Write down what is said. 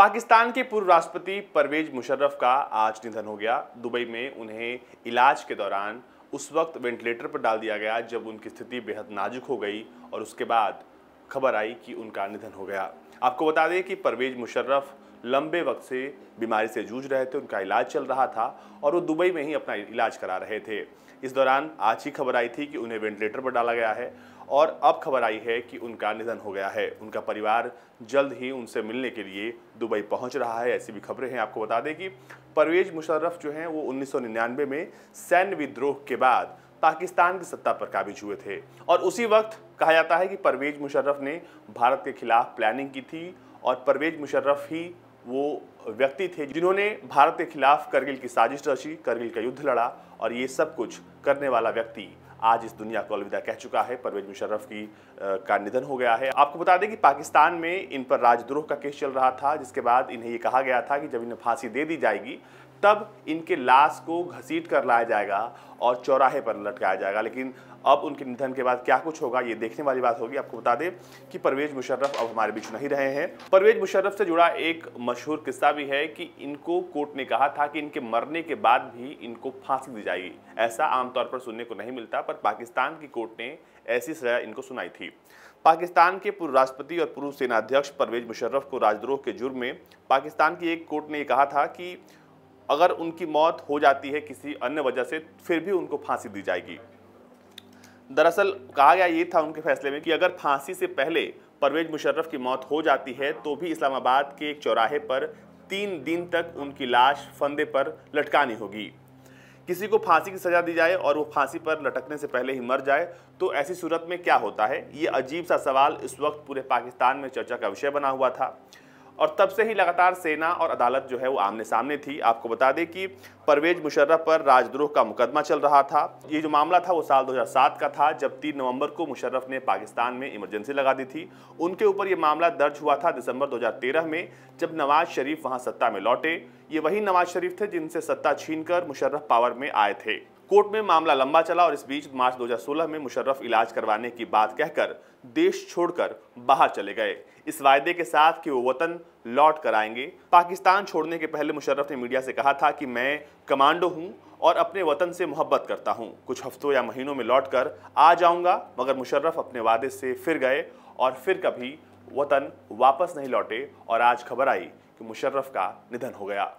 पाकिस्तान के पूर्व राष्ट्रपति परवेज मुशर्रफ का आज निधन हो गया दुबई में उन्हें इलाज के दौरान उस वक्त वेंटिलेटर पर डाल दिया गया जब उनकी स्थिति बेहद नाजुक हो गई और उसके बाद खबर आई कि उनका निधन हो गया आपको बता दें कि परवेज मुशर्रफ लंबे वक्त से बीमारी से जूझ रहे थे उनका इलाज चल रहा था और वो दुबई में ही अपना इलाज करा रहे थे इस दौरान आज ही खबर आई थी कि उन्हें वेंटिलेटर पर डाला गया है और अब खबर आई है कि उनका निधन हो गया है उनका परिवार जल्द ही उनसे मिलने के लिए दुबई पहुंच रहा है ऐसी भी खबरें हैं आपको बता दें कि परवेज मुशर्रफ जो हैं वो 1999 में सैन्य विद्रोह के बाद पाकिस्तान की सत्ता पर काबिज हुए थे और उसी वक्त कहा जाता है कि परवेज मुशर्रफ ने भारत के खिलाफ प्लानिंग की थी और परवेज मुशर्रफ ही वो व्यक्ति थे जिन्होंने भारत के खिलाफ करगिल की साजिश रची करगिल का युद्ध लड़ा और ये सब कुछ करने वाला व्यक्ति आज इस दुनिया को अलविदा कह चुका है परवेज मुशर्रफ की आ, का निधन हो गया है आपको बता दें कि पाकिस्तान में इन पर राजद्रोह का केस चल रहा था जिसके बाद इन्हें ये कहा गया था कि जब इन्हें फांसी दे दी जाएगी तब इनके लाश को घसीट कर लाया जाएगा और चौराहे पर लटकाया जाएगा लेकिन अब उनके निधन के बाद क्या कुछ होगा ये देखने वाली बात होगी आपको बता दें कि परवेज मुशर्रफ अब हमारे बीच नहीं रहे हैं परवेज मुशर्रफ से जुड़ा एक मशहूर किस्सा भी है कि इनको कोर्ट ने कहा था कि इनके मरने के बाद भी इनको फांसी दी जाएगी ऐसा आमतौर पर सुनने को नहीं मिलता पर पाकिस्तान की कोर्ट ने ऐसी सजा इनको सुनाई थी पाकिस्तान के पूर्व राष्ट्रपति और पूर्व सेनाध्यक्ष परवेज मुशर्रफ को राजद्रोह के जुर्म में पाकिस्तान की एक कोर्ट ने ये कहा था कि अगर उनकी मौत हो जाती है किसी अन्य वजह से फिर भी उनको फांसी दी जाएगी दरअसल कहा गया ये था उनके फैसले में कि अगर फांसी से पहले परवेज मुशर्रफ की मौत हो जाती है तो भी इस्लामाबाद के एक चौराहे पर तीन दिन तक उनकी लाश फंदे पर लटकानी होगी किसी को फांसी की सज़ा दी जाए और वो फांसी पर लटकने से पहले ही मर जाए तो ऐसी सूरत में क्या होता है ये अजीब सा सवाल इस वक्त पूरे पाकिस्तान में चर्चा का विषय बना हुआ था और तब से ही लगातार सेना और अदालत जो है वो आमने सामने थी आपको बता दें कि परवेज मुशर्रफ पर राजद्रोह का मुकदमा चल रहा था ये जो मामला था वो साल 2007 का था जब तीन नवंबर को मुशर्रफ ने पाकिस्तान में इमरजेंसी लगा दी थी उनके ऊपर ये मामला दर्ज हुआ था दिसंबर 2013 में जब नवाज शरीफ वहाँ सत्ता में लौटे ये वही नवाज शरीफ थे जिनसे सत्ता छीन मुशर्रफ पावर में आए थे कोर्ट में मामला लंबा चला और इस बीच मार्च 2016 में मुशर्रफ इलाज करवाने की बात कहकर देश छोड़कर बाहर चले गए इस वायदे के साथ कि वो वतन लौट कर आएंगे पाकिस्तान छोड़ने के पहले मुशर्रफ ने मीडिया से कहा था कि मैं कमांडो हूँ और अपने वतन से मोहब्बत करता हूँ कुछ हफ्तों या महीनों में लौट कर आ जाऊँगा मगर मुशर्रफ अपने वादे से फिर गए और फिर कभी वतन वापस नहीं लौटे और आज खबर आई कि मुशर्रफ का निधन हो गया